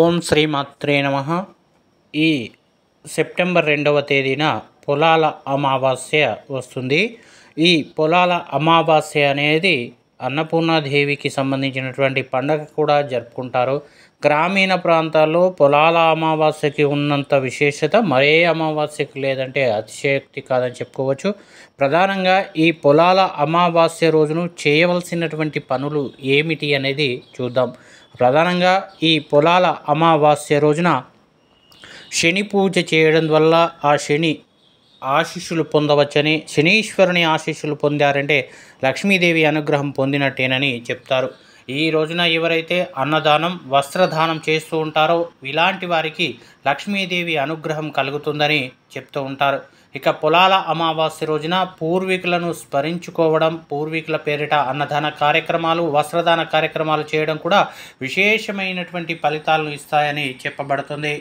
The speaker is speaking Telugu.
ఓం శ్రీ నమ ఈ సెప్టెంబర్ రెండవ తేదీన పొలాల అమావాస్య వస్తుంది ఈ పొలాల అమావాస్య అనేది అన్నపూర్ణాదేవికి సంబంధించినటువంటి పండగ కూడా జరుపుకుంటారు గ్రామీణ ప్రాంతాల్లో పొలాల అమావాస్యకి ఉన్నంత విశేషత మరే అమావాస్యకి లేదంటే అతిశయోక్తి కాదని చెప్పుకోవచ్చు ప్రధానంగా ఈ పొలాల అమావాస్య రోజును చేయవలసినటువంటి పనులు ఏమిటి అనేది చూద్దాం ప్రధానంగా ఈ పొలాల అమావాస్య రోజున శని పూజ చేయడం వల్ల ఆ శని ఆశీస్సులు పొందవచ్చని శనీశ్వరుని ఆశీస్సులు పొందారంటే లక్ష్మీదేవి అనుగ్రహం పొందినట్టేనని చెప్తారు ఈ రోజున ఎవరైతే అన్నదానం వస్త్రదానం చేస్తూ ఉంటారో ఇలాంటి వారికి లక్ష్మీదేవి అనుగ్రహం కలుగుతుందని చెప్తూ ఉంటారు ఇక పొలాల అమావాస్య రోజున పూర్వీకులను స్మరించుకోవడం పూర్వీకుల పేరిట అన్నదాన కార్యక్రమాలు వస్త్రదాన కార్యక్రమాలు చేయడం కూడా విశేషమైనటువంటి ఫలితాలను ఇస్తాయని చెప్పబడుతుంది